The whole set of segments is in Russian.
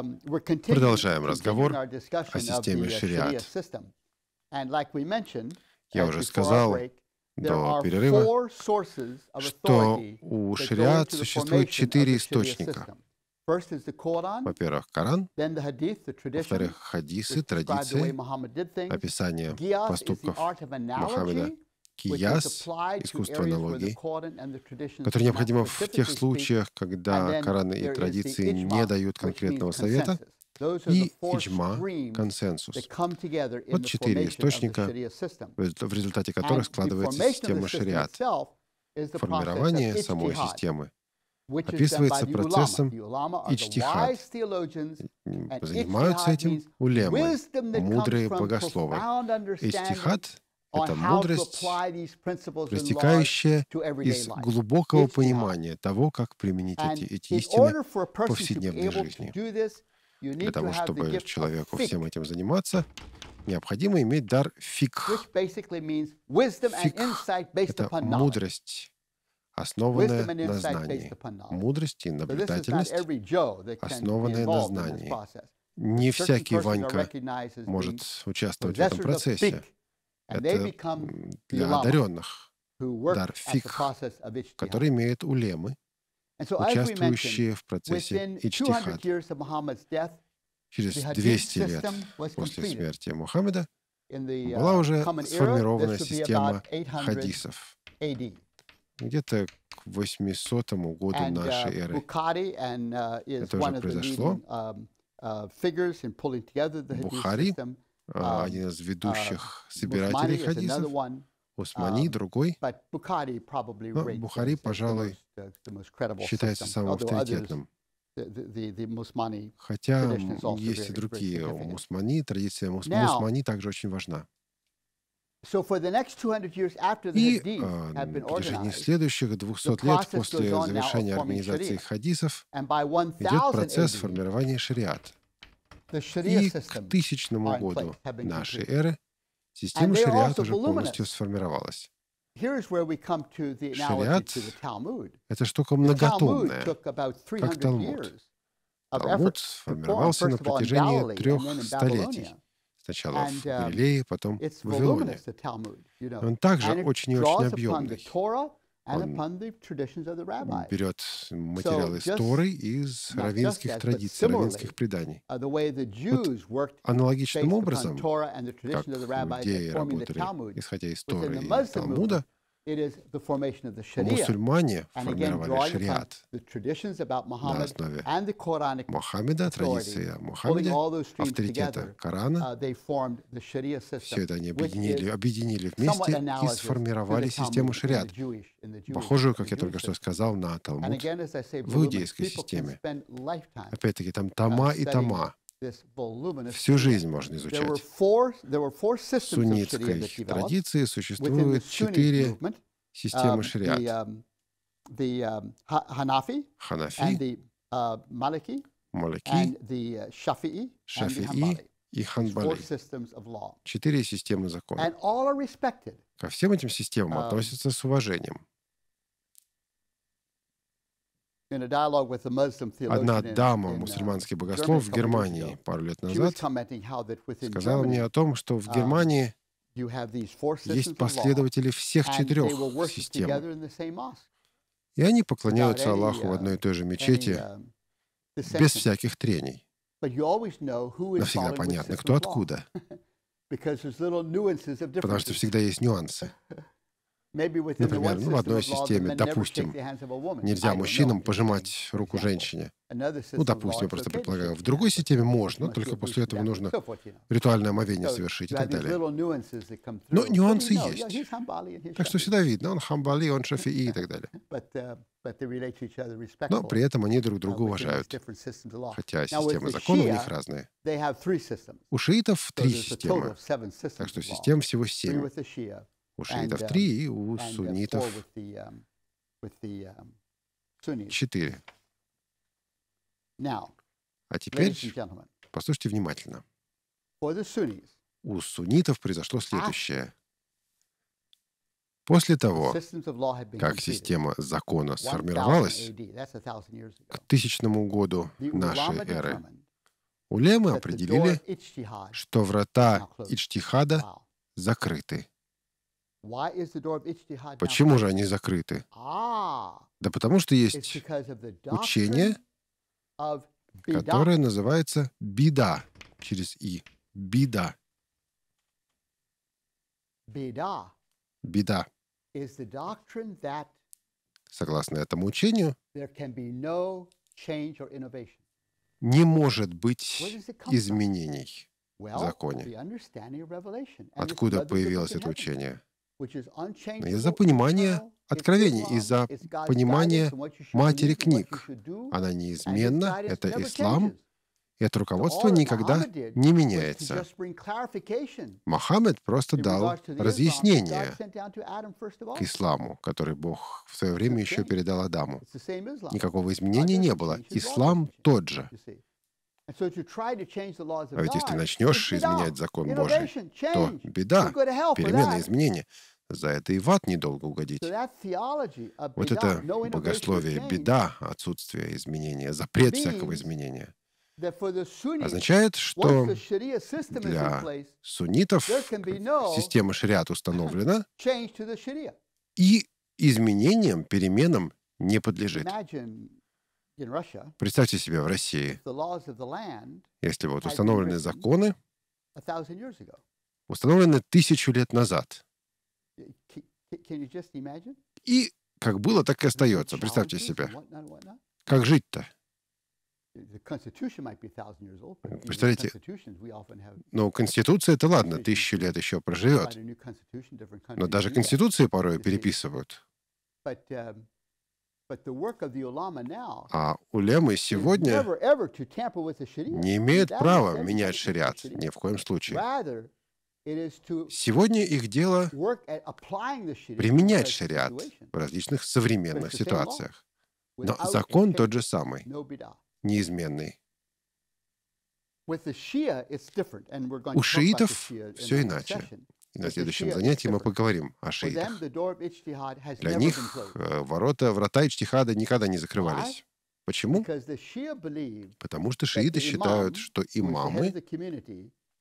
Um, Продолжаем разговор о системе uh, шариат. Я уже сказал до перерыва, что у шариат существует четыре источника. Во-первых, Коран, во-вторых, хадисы, традиции, описание поступков Мухаммеда, кияс, искусство аналогий, которое необходимо в тех случаях, когда Кораны и традиции не дают конкретного совета, и иджма, консенсус. Вот четыре источника, в результате которых складывается система шариат. Формирование самой системы описывается процессом ичтихат. Занимаются этим улемы, мудрые богословы. Ичтихат это мудрость, проистекающая из глубокого понимания того, как применить эти, эти истины в повседневной жизни. Для того, чтобы человеку всем этим заниматься, необходимо иметь дар фиг. Фиг — это мудрость, основанная на знании. Мудрость и наблюдательность, основанная на знании. Не всякий Ванька может участвовать в этом процессе. Это для одаренных дар фиг, который имеют улемы, участвующие в процессе ичтихад. Через 200 лет после смерти Мухаммеда была uh, уже сформирована система хадисов. Где-то к 800 году uh, нашей эры. Uh, Это уже произошло. Бухари а, один из а, ведущих собирателей хадисов, Усмани um, другой, но ну, Бухари, пожалуй, uh, считается самым авторитетным. Хотя есть и другие мусмани, традиция мусмани также очень важна. И на протяжении следующих 200 лет после завершения организации хадисов идет процесс формирования шариата. И к тысячному году нашей эры система шариата уже полностью сформировалась. Шариат — это штука многотомная, как Талмуд. Талмуд сформировался на протяжении трех столетий. Сначала в um, Галилее, потом в Вавилоне. Он также очень и очень объемный. Он берет материалы из Торы из раввинских традиций, раввинских преданий. Uh, вот аналогичным образом, как иудеи работали, исходя из Торы и Талмуда, Мусульмане формировали шариат на основе Мухаммеда, традиция Мухаммеда, авторитета Корана. Uh, Все это они объединили, объединили вместе и сформировали систему шариат, похожую, как я только что сказал, на Талмуд в иудейской системе. Опять-таки, там uh, Тама и Тама. Всю жизнь можно изучать. В суннитской традиции существует четыре системы um, шариат. Um, um, Ханафи, uh, Малики, uh, Шафии и Ханбали. Четыре системы закона. Ко всем этим системам относятся с уважением. Одна дама, uh, мусульманский богослов в Германии пару лет назад, сказала мне о том, что в uh, Германии есть последователи всех четырех систем, и они поклоняются Аллаху в одной и uh, той же мечети без всяких трений. Навсегда понятно, кто откуда, потому что всегда есть нюансы. Например, ну, в одной системе, допустим, нельзя мужчинам пожимать руку женщине. Ну, допустим, я просто предполагаю. В другой системе можно, только после этого нужно ритуальное омовение совершить и так далее. Но ну, нюансы есть. Так что всегда видно, он хамбали, он шафии и uh, так далее. Uh, Но при этом они друг uh, друга уважают, хотя системы закона у них разные. У шиитов три системы, так что систем всего семь у шиитов um, три и у uh, суннитов um, um, четыре. А теперь послушайте внимательно. У суннитов произошло следующее. После того, как система закона сформировалась к тысячному году нашей эры, улемы определили, что врата Ичтихада закрыты. Почему же они закрыты? Ah. Да потому что есть учение, которое называется беда через «и». Беда. Беда. Согласно этому учению, не может быть изменений в законе. Откуда появилось это учение? из-за понимания откровений, из-за понимания матери книг. Она неизменна, это ислам, и это руководство никогда не меняется. Мохаммед просто дал разъяснение к исламу, который Бог в свое время еще передал Адаму. Никакого изменения не было. Ислам тот же. А ведь если начнешь изменять закон Божий, то беда, перемена, изменения. За это и в ад недолго угодить. Вот это богословие беда, отсутствие изменения, запрет всякого изменения означает, что для суннитов система шариат установлена, и изменениям, переменам не подлежит. Представьте себе в России, если вот установлены законы, установлены тысячу лет назад. И как было, так и остается. Представьте себе. Как жить-то? Представляете, ну, Конституция это ладно, тысячу лет еще проживет. Но даже Конституции порой переписывают. Um, а улемы сегодня не имеют права менять шариат, ни в коем случае. Сегодня их дело применять шариат в различных современных ситуациях. Но закон тот же самый, неизменный. У шиитов все иначе на следующем занятии мы поговорим о шиитах. Для них э, ворота, врата Ичтихада никогда не закрывались. Почему? Потому что шииты считают, что имамы,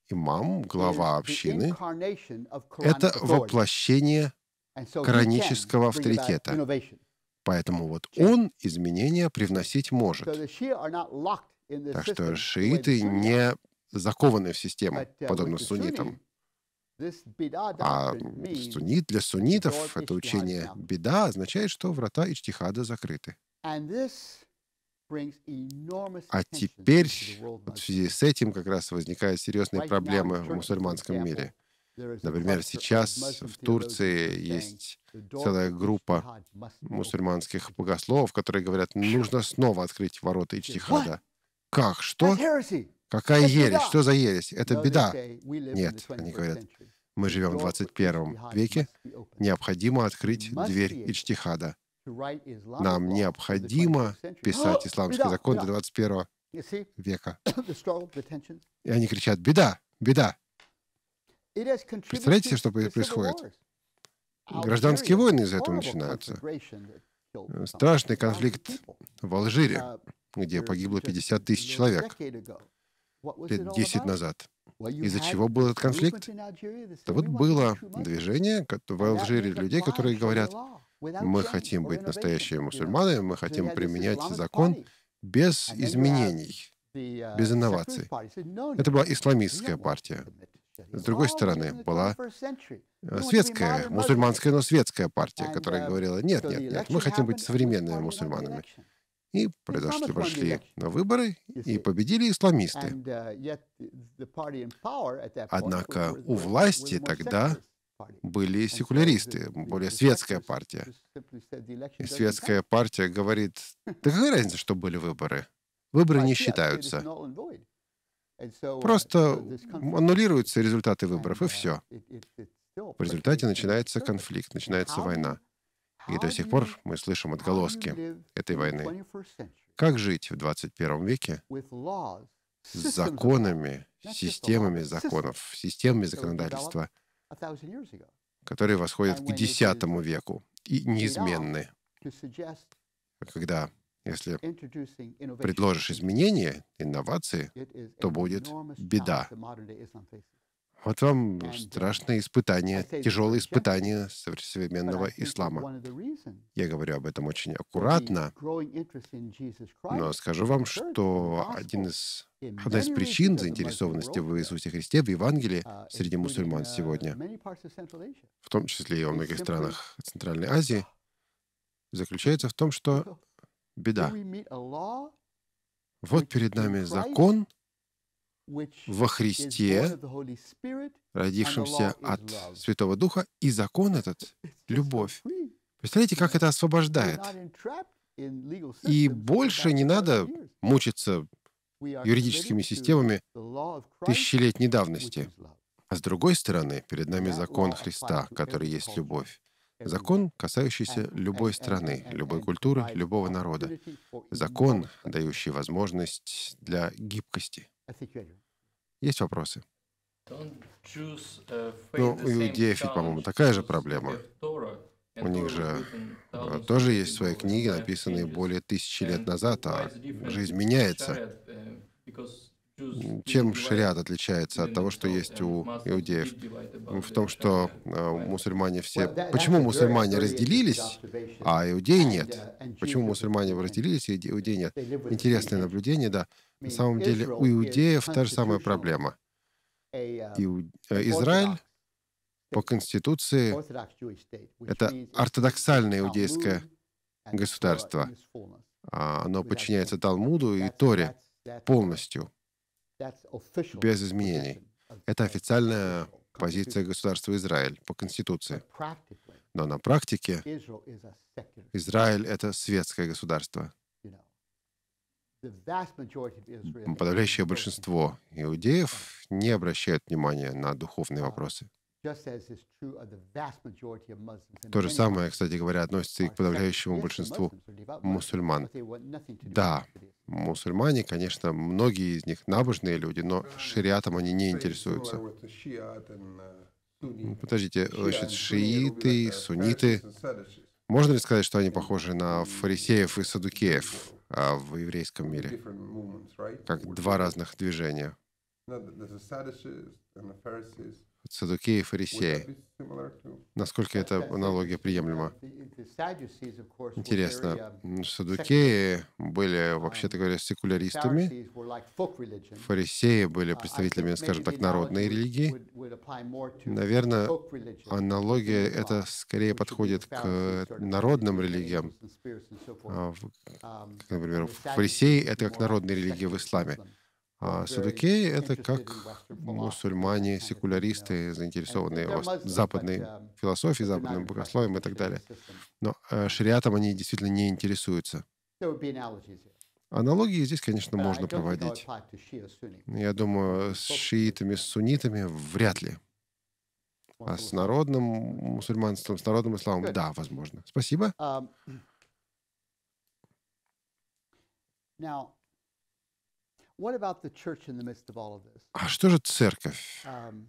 имам, глава общины, это воплощение коранического авторитета. Поэтому вот он изменения привносить может. Так что шииты не закованы в систему, uh, подобно суннитам. А суннит, для суннитов это учение беда означает, что врата Ичтихада закрыты. А теперь в связи с этим как раз возникают серьезные проблемы в мусульманском мире. Например, сейчас в Турции есть целая группа мусульманских богословов, которые говорят, нужно снова открыть ворота Ичтихада. Как? Что? Какая ересь? Что за ересь? Это беда. Нет, они говорят, мы живем в 21 веке, необходимо открыть дверь Ичтихада. Нам необходимо писать исламский закон до 21 века. И они кричат, беда, беда. Представляете, что происходит? Гражданские войны из за этого начинаются. Э, страшный конфликт в Алжире, uh, где погибло 50 тысяч человек лет 10 назад. Из-за чего был этот конфликт? Да вот было движение в Алжире людей, которые говорят, мы хотим быть настоящими мусульманами, мы хотим применять закон без изменений, uh, без инноваций. Это была исламистская партия. С другой стороны, была светская, мусульманская, но светская партия, которая uh, говорила, нет, нет, нет, мы хотим быть современными мусульманами. И произошли, пошли на выборы, и победили исламисты. Uh, Однако у власти тогда были секуляристы, более светская партия. И светская партия говорит, да какая разница, что были выборы? Выборы не считаются. Uh, Просто аннулируются результаты выборов, и uh, все. В результате начинается конфликт, начинается война. И до сих пор мы слышим отголоски этой войны. Как жить в 21 веке с законами, системами законов, системами законодательства, которые восходят к X веку и неизменны? Когда если предложишь изменения, инновации, то будет беда. Вот вам uh, страшное испытание, тяжелое испытание современного ислама. Я говорю об этом очень аккуратно, но скажу вам, что один из, одна из причин заинтересованности в Иисусе Христе в Евангелии uh, среди мусульман uh, сегодня, в том числе и во многих странах Центральной Азии, заключается в том, что беда. Вот перед нами закон — во Христе, родившемся от Святого Духа, и закон этот — любовь. Представляете, как это освобождает? И больше не надо мучиться юридическими системами тысячелетней давности. А с другой стороны, перед нами закон Христа, который есть любовь. Закон, касающийся любой страны, любой культуры, любого народа. Закон, дающий возможность для гибкости. Есть вопросы? Э, ну, у иудеев, по-моему, такая же проблема. У них же э, тоже есть свои книги, написанные более тысячи лет назад, а жизнь меняется. Э, чем шариат отличается от того, что есть у иудеев? Ну, в том, что мусульмане все... Почему мусульмане разделились, а иудеи нет? Почему мусульмане разделились, а иудеи нет? Интересное наблюдение, да. На самом деле у иудеев та же самая проблема. А, Иу... Э, Израиль по конституции э, это ортодоксальное иудейское государство. А, оно подчиняется Талмуду и Торе полностью, без изменений. Это официальная позиция государства Израиль по Конституции. Но на практике Израиль — это светское государство. Подавляющее большинство иудеев не обращают внимания на духовные uh, вопросы. То же самое, кстати говоря, относится и к подавляющему большинству мусульман. Да, мусульмане, конечно, многие из них набожные люди, но шариатом они не интересуются. Подождите, значит, шииты, сунниты. Можно ли сказать, что они похожи на фарисеев и садукеев? А, в еврейском мире, как два разных движения садукеи и фарисеи. Насколько эта аналогия приемлема? Интересно, садукеи были, вообще-то говоря, секуляристами, фарисеи были представителями, скажем так, народной религии. Наверное, аналогия это скорее подходит к народным религиям. А например, фарисеи — это как народные религии в исламе. А садукеи — это как мусульмане, секуляристы, заинтересованные западной философией, западным богословием и так далее. Но э, шариатом они действительно не интересуются. Аналогии здесь, конечно, можно проводить. Ну, я думаю, с шиитами, с суннитами вряд ли. А с народным мусульманством, с народным исламом, да, возможно. Спасибо. Now, а что же церковь? Um,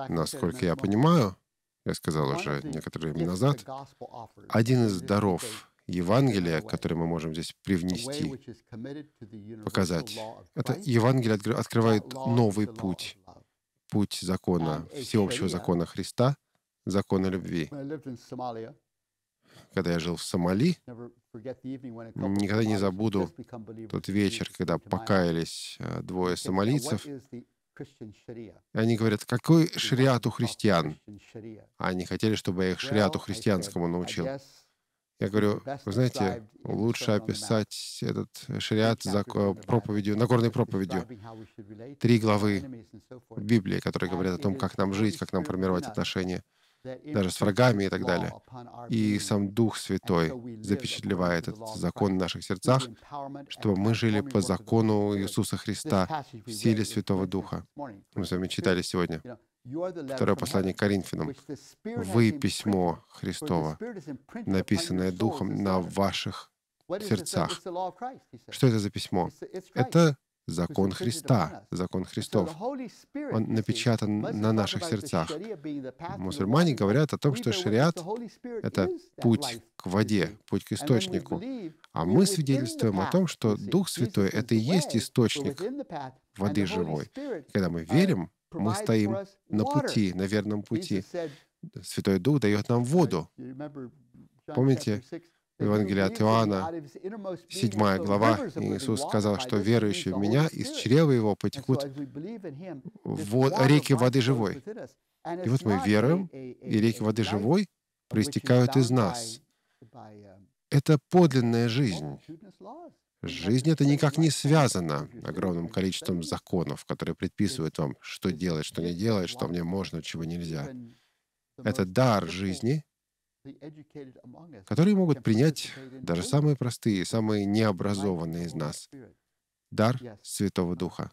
Насколько я понимаю, я сказал уже некоторое время назад, один из даров Евангелия, который мы можем здесь привнести, показать, это Евангелие открывает новый путь, путь закона, всеобщего закона Христа, закона любви. Когда я жил в Сомали, Никогда не забуду тот вечер, когда покаялись э, двое сомалийцев. они говорят, какой шариат у христиан? А они хотели, чтобы я их шариату христианскому научил. Я говорю, вы знаете, лучше описать этот шариат за проповедью, Нагорной проповедью. Три главы Библии, которые говорят о том, как нам жить, как нам формировать отношения даже с врагами и так далее. И сам Дух Святой запечатлевает этот закон в наших сердцах, чтобы мы жили по закону Иисуса Христа в силе Святого Духа. Мы с вами читали сегодня. Второе послание Коринфянам. Вы письмо Христово, написанное Духом на ваших сердцах. Что это за письмо? Это закон Христа, закон Христов. Он напечатан на наших сердцах. Мусульмане говорят о том, что шариат — это путь к воде, путь к источнику. А мы свидетельствуем о том, что Дух Святой — это и есть источник воды живой. Когда мы uh, верим, мы стоим на пути, на верном пути. Святой Дух дает нам воду. Помните, Евангелия от Иоанна, 7 глава, Иисус сказал, что верующие в Меня, из чрева его потекут реки воды живой. И вот мы веруем, и реки воды живой проистекают из нас. Это подлинная жизнь. Жизнь это никак не связано огромным количеством законов, которые предписывают вам, что делать, что не делать, что мне можно, чего нельзя. Это дар жизни, которые могут принять даже самые простые, самые необразованные из нас дар Святого Духа.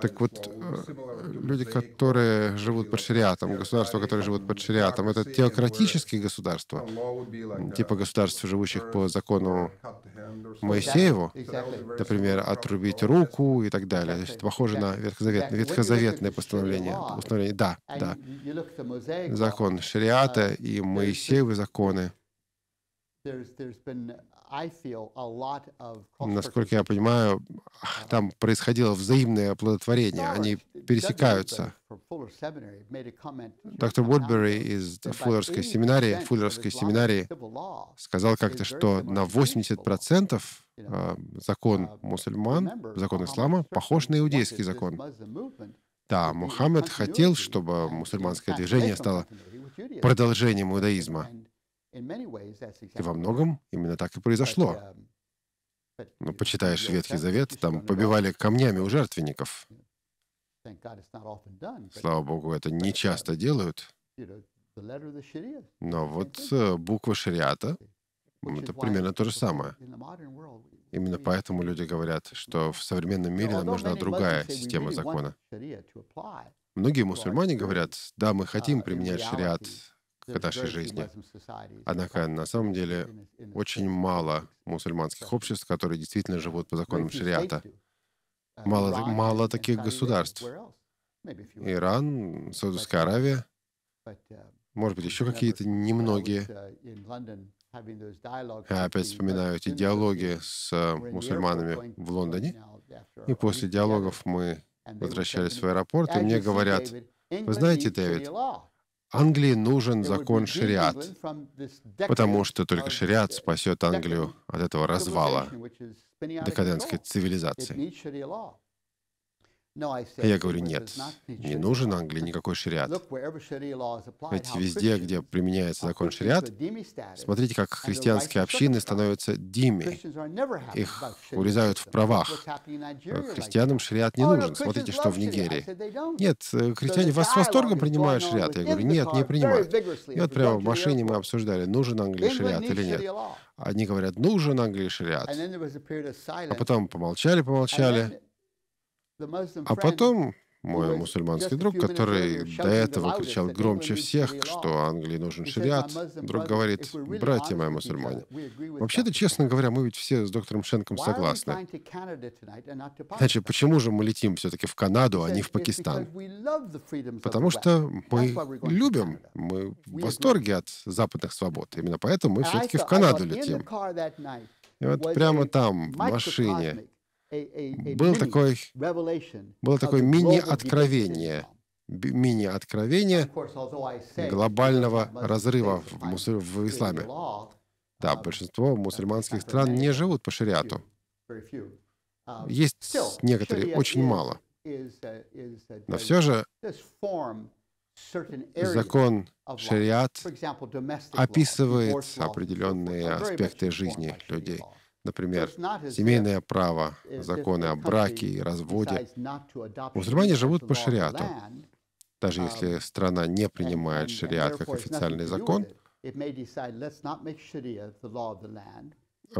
Так вот, э, люди, которые живут под шариатом, государства, которые живут под шариатом, это теократические государства, типа государств, живущих по закону Моисееву, например, отрубить руку и так далее. То есть это похоже на ветхозавет, ветхозаветное постановление. Установление. Да, да. Закон шариата uh, и Моисеевы законы Насколько я понимаю, uh, там происходило взаимное оплодотворение, они пересекаются. Доктор Уотбери из Фуллерской семинарии, Фуллерской семинарии сказал как-то, что на 80% а, uh, закон uh, мусульман, закон ислама, похож на иудейский закон. Да, Мухаммед хотел, чтобы мусульманское движение стало продолжением иудаизма. И во многом именно так и произошло. Um, Но ну, почитаешь Ветхий Завет, там побивали камнями у жертвенников. Слава Богу, это не uh, часто делают. Но вот э, буква шариата — это примерно то же самое. Именно поэтому люди говорят, что mm-hmm. в современном мире нам нужна другая система закона. Многие мусульмане говорят, да, мы uh, хотим применять шариат к нашей жизни. Однако на самом деле очень мало мусульманских обществ, которые действительно э, живут по законам шариата. Uh, мало, мало таких государств. Иран, Саудовская uh, Аравия, uh, может быть, еще какие-то немногие. Я опять вспоминаю эти диалоги с э, мусульманами в Лондоне. И после диалогов мы возвращались в аэропорт, и мне говорят, вы знаете, Дэвид, Англии нужен закон шариат, потому что только шариат спасет Англию от этого развала декадентской цивилизации. Я говорю, нет, не нужен Англии никакой шариат. Ведь везде, где применяется закон шариат, смотрите, как христианские общины становятся дими. Их урезают в правах. Э, христианам шариат не oh, нужен. Смотрите, что в Нигерии. Нет, э, христиане вас с восторгом принимают шариат. Я говорю, нет, не принимают. И вот прямо в машине мы обсуждали, нужен Англии шариат или нет. Одни говорят, нужен Англии шариат. А потом помолчали, помолчали. А потом мой мусульманский друг, который до этого кричал громче всех, что Англии нужен шариат, вдруг говорит, братья мои мусульмане, вообще-то, честно говоря, мы ведь все с доктором Шенком согласны. Значит, почему же мы летим все-таки в Канаду, а не в Пакистан? Потому что мы любим, мы в восторге от западных свобод. Именно поэтому мы все-таки в Канаду летим. И вот прямо там, в машине, был такой, было такое мини-откровение, мини-откровение глобального разрыва в, в исламе. Да, um, большинство мусульманских стран не живут по шариату. Есть некоторые, очень мало. Но все же закон шариат описывает определенные аспекты жизни людей. Например, семейное право, законы о браке и разводе. Мусульмане живут по шариату. Даже um, если страна не принимает шариат как официальный закон, э,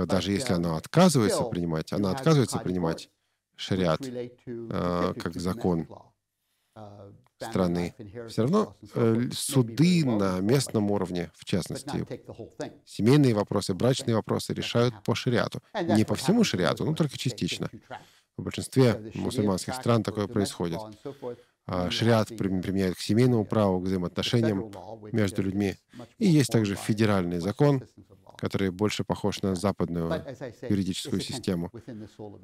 даже если uh, она отказывается принимать, она отказывается принимать шариат э, как закон Э, страны. Все равно э, суды на местном уровне, в частности, семейные вопросы, брачные вопросы решают по шариату. Не по всему шариату, но ну, только частично. В большинстве мусульманских стран такое происходит. А, шариат применяют к семейному праву, к взаимоотношениям между людьми. И есть также федеральный закон, который больше похож на западную юридическую систему.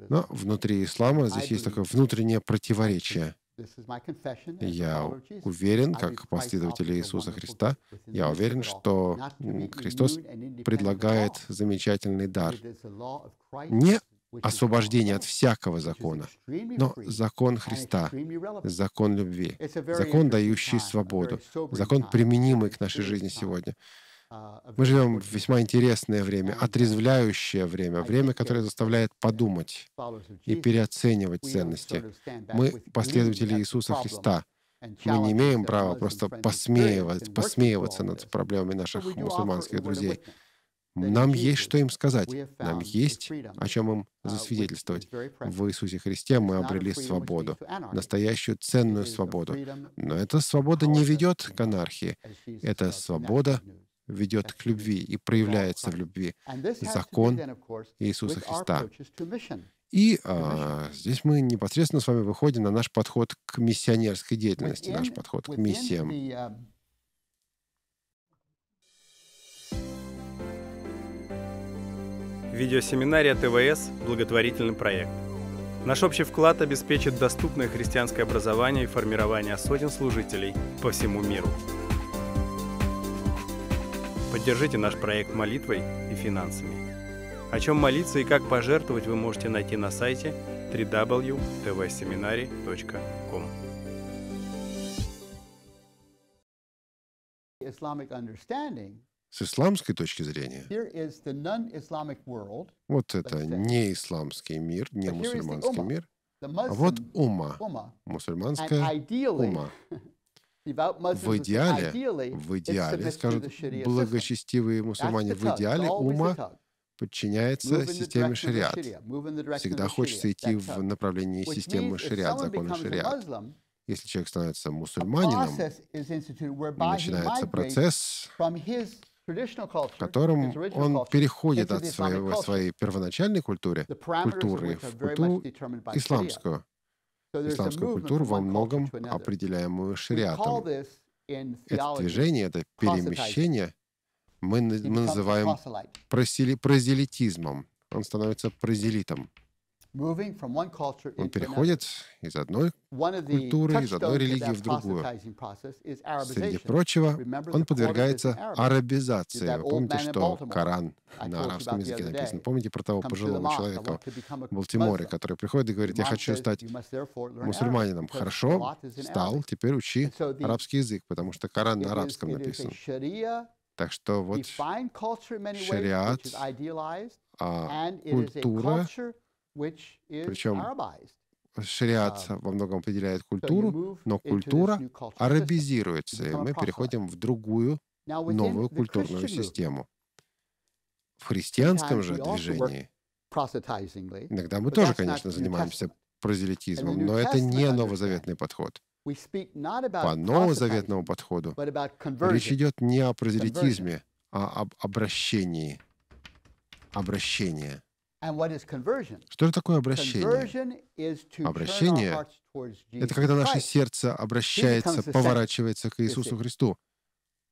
Но внутри ислама здесь есть такое внутреннее противоречие — я уверен, как последователь Иисуса Христа, я уверен, что Христос предлагает замечательный дар. Не освобождение от всякого закона, но закон Христа, закон любви, закон, дающий свободу, закон, применимый к нашей жизни сегодня. Мы живем в весьма интересное время, отрезвляющее время, время, которое заставляет подумать и переоценивать ценности. Мы последователи Иисуса Христа. Мы не имеем права просто посмеивать, посмеиваться над проблемами наших мусульманских друзей. Нам есть что им сказать, нам есть о чем им засвидетельствовать. В Иисусе Христе мы обрели свободу, настоящую ценную свободу. Но эта свобода не ведет к анархии. Это свобода ведет к любви и проявляется в любви. Закон Иисуса Христа. И а, здесь мы непосредственно с вами выходим на наш подход к миссионерской деятельности, наш подход к миссиям. Um, Видеосеминария ТВС – благотворительный проект. Наш общий вклад обеспечит доступное христианское образование и формирование сотен служителей по всему миру. Поддержите наш проект молитвой и финансами. О чем молиться и как пожертвовать вы можете найти на сайте www.tvseminary.com. С исламской точки зрения, вот это не исламский мир, не мусульманский мир, а вот ума, мусульманская ума. В идеале, в идеале, скажут благочестивые мусульмане, в идеале ума подчиняется системе шариат. Всегда хочется идти в направлении системы шариат, закона шариат. Если человек становится мусульманином, начинается процесс, в котором он переходит от своего, своей первоначальной культуры, культуры в культуру исламскую исламскую культуру во многом определяемую шариатом. Это движение, это перемещение мы, мы называем прозелитизмом. Он становится прозелитом. Он переходит из одной культуры, из одной религии в другую. Среди прочего, он подвергается арабизации. Вы помните, что Коран на арабском языке написан? Помните про того пожилого человека в Балтиморе, который приходит и говорит, я хочу стать мусульманином. Хорошо, стал, теперь учи арабский язык, потому что Коран на арабском написан. Так что вот шариат, а культура причем шариат um, во многом определяет культуру, но культура арабизируется, и мы переходим в другую, новую культурную систему. В христианском же движении иногда мы тоже, конечно, занимаемся прозелитизмом, но это не новозаветный подход. По новозаветному подходу речь идет не о прозелитизме, а об обращении. Обращение. Что же такое обращение? Обращение — это когда наше сердце обращается, поворачивается к Иисусу Христу.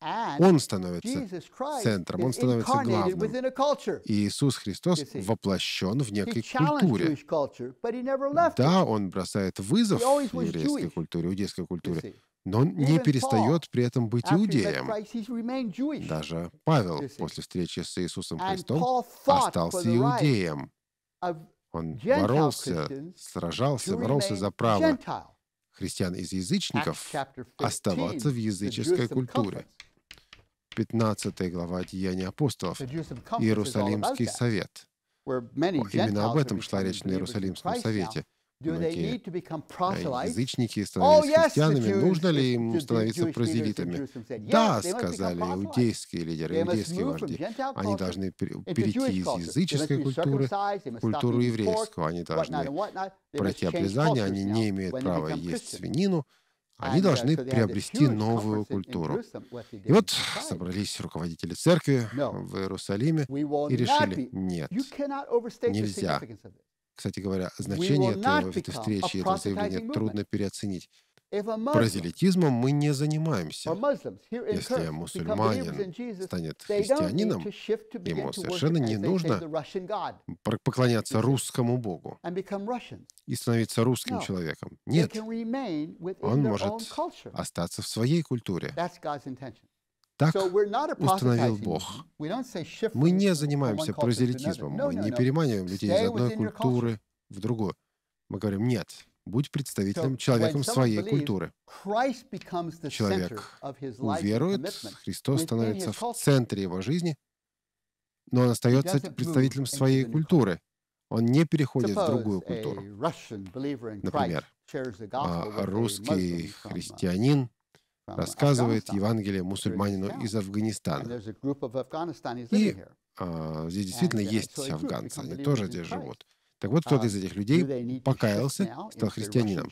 Он становится центром, он становится главным. Иисус Христос воплощен в некой культуре. Да, он бросает вызов еврейской культуре, иудейской культуре, но он не перестает при этом быть иудеем. Даже Павел после встречи с Иисусом Христом остался иудеем. Он боролся, сражался, боролся за право христиан из язычников оставаться в языческой культуре. 15 глава Деяния апостолов, Иерусалимский совет. Именно об этом шла речь на Иерусалимском совете – Многие э, язычники становились oh, христианами. Нужно ли им становиться прозелитами? Да, сказали иудейские лидеры, иудейские вожди. Они должны перейти из языческой культуры в культуру еврейскую. Они должны пройти обрезание, они не имеют права есть свинину. Они uh, должны приобрести новую культуру. И вот собрались руководители церкви в Иерусалиме и решили, нет, нельзя кстати говоря, значение этого, этой встречи, этого заявления трудно переоценить. Паразелитизмом мы не занимаемся. Если мусульманин станет христианином, ему совершенно не нужно поклоняться русскому богу и становиться русским человеком. Нет, он может остаться в своей культуре. Так установил Бог. Мы не занимаемся прозелитизмом, мы не переманиваем людей из одной культуры в другую. Мы говорим, нет, будь представителем, человеком своей культуры. Человек уверует, Христос становится в центре его жизни, но он остается представителем своей культуры. Он не переходит в другую культуру. Например, а русский uh, христианин рассказывает Евангелие мусульманину из Афганистана. И а, здесь действительно есть афганцы, они тоже здесь живут. Так вот, кто-то из um, этих людей покаялся, стал христианином.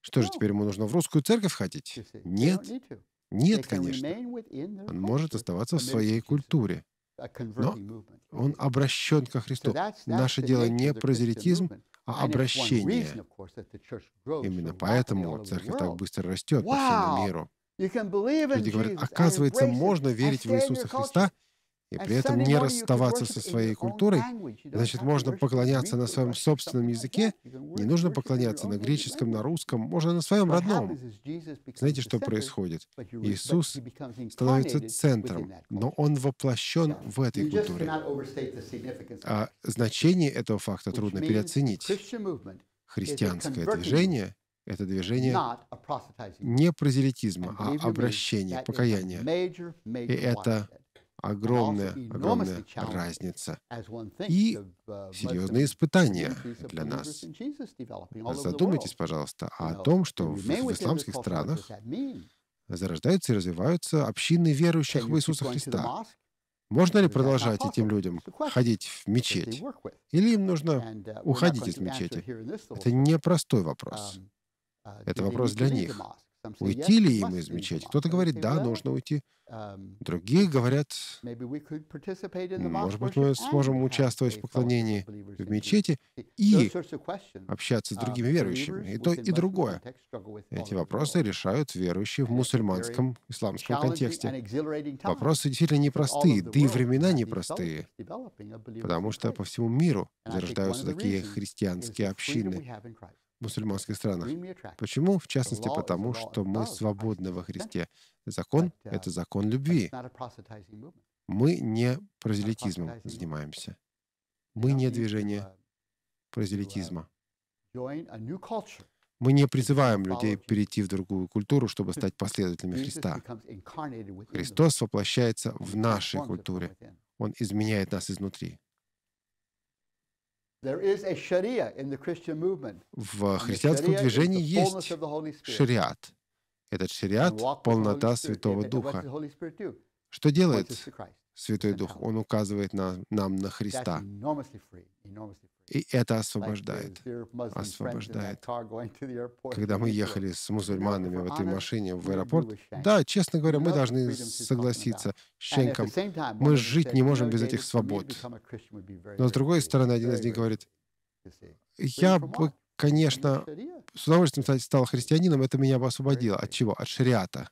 Что же, теперь ему нужно в русскую церковь ходить? Нет. Нет, конечно. Он может оставаться в своей культуре. Но он обращен ко Христу. Наше дело не прозелитизм, а обращение. Именно поэтому церковь так быстро растет по всему миру. Люди говорят, оказывается, можно верить в Иисуса Христа и при этом не расставаться со своей культурой. Значит, можно поклоняться на своем собственном языке, не нужно поклоняться на греческом, на русском, можно на своем родном. Знаете, что происходит? Иисус становится центром, но он воплощен в этой культуре. А значение этого факта трудно переоценить. Христианское движение — это движение не прозелитизма, а обращения, покаяния. И это огромная, огромная разница. И uh, серьезные испытания для нас. Задумайтесь, пожалуйста, о том, что в, в исламских странах зарождаются и развиваются общины верующих в Иисуса Христа. Можно ли продолжать этим людям ходить в мечеть? Или им нужно uh, уходить из мечети? Это непростой вопрос. Um, Э, Это вопрос для них. Уйти ли им из мечети? Кто-то говорит, да, нужно уйти. Эм, Другие говорят, может быть, мы сможем uh, участвовать в поклонении в мечети и общаться с uh, другими верующими. И то, и другое. Эти вопросы решают верующие в мусульманском исламском контексте. Вопросы действительно непростые, да и времена непростые, потому что по всему миру зарождаются такие христианские общины мусульманских странах. Почему? В частности, потому что мы свободны во Христе. Закон — это закон любви. Мы не прозелитизмом занимаемся. Мы не движение прозелитизма. Мы не призываем людей перейти в другую культуру, чтобы стать последователями Христа. Христос воплощается в нашей культуре. Он изменяет нас изнутри. В христианском движении есть шариат. Этот шариат — полнота Святого Духа. Что делает Святой Дух? Он указывает на, нам на Христа. И это освобождает. Освобождает. Когда мы ехали с мусульманами в этой машине в аэропорт, да, честно говоря, мы должны согласиться с Шенком. Мы жить не можем без этих свобод. Но с другой стороны, один из них говорит, я бы, конечно, с удовольствием стал христианином, это меня бы освободило. От чего? От шариата.